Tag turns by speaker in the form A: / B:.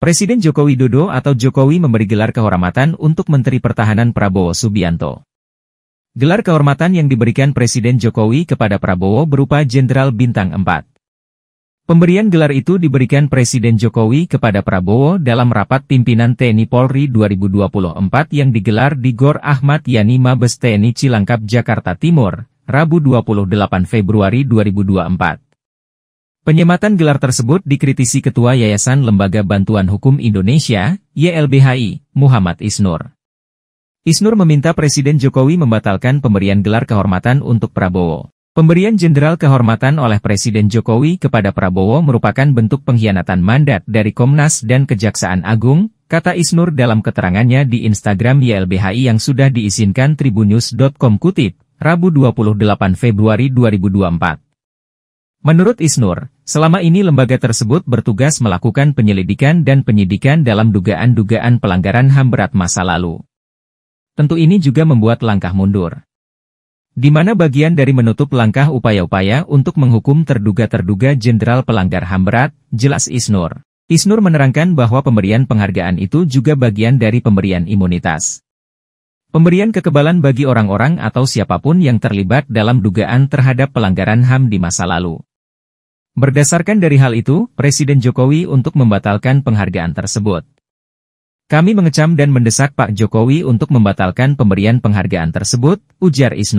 A: Presiden Joko Widodo atau Jokowi memberi gelar kehormatan untuk Menteri Pertahanan Prabowo Subianto. Gelar kehormatan yang diberikan Presiden Jokowi kepada Prabowo berupa Jenderal Bintang 4. Pemberian gelar itu diberikan Presiden Jokowi kepada Prabowo dalam rapat pimpinan TNI Polri 2024 yang digelar di Gor Ahmad Yani Mabes TNI Cilangkap, Jakarta Timur, Rabu 28 Februari 2024. Penyematan gelar tersebut dikritisi Ketua Yayasan Lembaga Bantuan Hukum Indonesia, YLBHI, Muhammad Isnur. Isnur meminta Presiden Jokowi membatalkan pemberian gelar kehormatan untuk Prabowo. Pemberian jenderal kehormatan oleh Presiden Jokowi kepada Prabowo merupakan bentuk pengkhianatan mandat dari Komnas dan Kejaksaan Agung, kata Isnur dalam keterangannya di Instagram YLBHI yang sudah diizinkan tribunews.com kutip, Rabu 28 Februari 2024. Menurut Isnur, selama ini lembaga tersebut bertugas melakukan penyelidikan dan penyidikan dalam dugaan-dugaan pelanggaran HAM berat masa lalu. Tentu ini juga membuat langkah mundur. Di mana bagian dari menutup langkah upaya-upaya untuk menghukum terduga-terduga jenderal pelanggar HAM berat, jelas Isnur. Isnur menerangkan bahwa pemberian penghargaan itu juga bagian dari pemberian imunitas. Pemberian kekebalan bagi orang-orang atau siapapun yang terlibat dalam dugaan terhadap pelanggaran HAM di masa lalu. Berdasarkan dari hal itu, Presiden Jokowi untuk membatalkan penghargaan tersebut. Kami mengecam dan mendesak Pak Jokowi untuk membatalkan pemberian penghargaan tersebut, ujar Isno.